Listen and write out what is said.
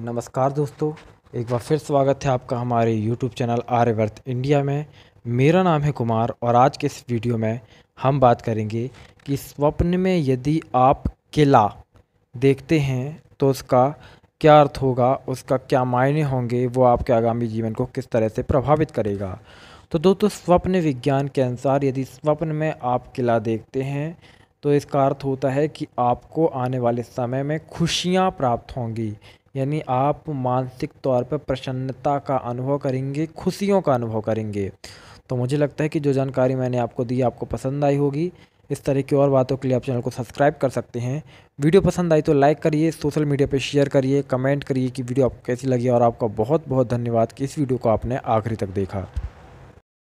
नमस्कार दोस्तों एक बार फिर स्वागत है आपका हमारे YouTube चैनल आर्यवर्त इंडिया में मेरा नाम है कुमार और आज के इस वीडियो में हम बात करेंगे कि स्वप्न में यदि आप किला देखते हैं तो उसका क्या अर्थ होगा उसका क्या मायने होंगे वो आपके आगामी जीवन को किस तरह से प्रभावित करेगा तो दोस्तों स्वप्न विज्ञान के अनुसार यदि स्वप्न में आप किला देखते हैं तो इसका अर्थ होता है कि आपको आने वाले समय में खुशियाँ प्राप्त होंगी यानी आप मानसिक तौर पर प्रसन्नता का अनुभव करेंगे खुशियों का अनुभव करेंगे तो मुझे लगता है कि जो जानकारी मैंने आपको दी आपको पसंद आई होगी इस तरह की और बातों के लिए आप चैनल को सब्सक्राइब कर सकते हैं वीडियो पसंद आई तो लाइक करिए सोशल मीडिया पर शेयर करिए कमेंट करिए कि वीडियो आपको कैसी लगी और आपका बहुत बहुत धन्यवाद कि इस वीडियो को आपने आखिरी तक देखा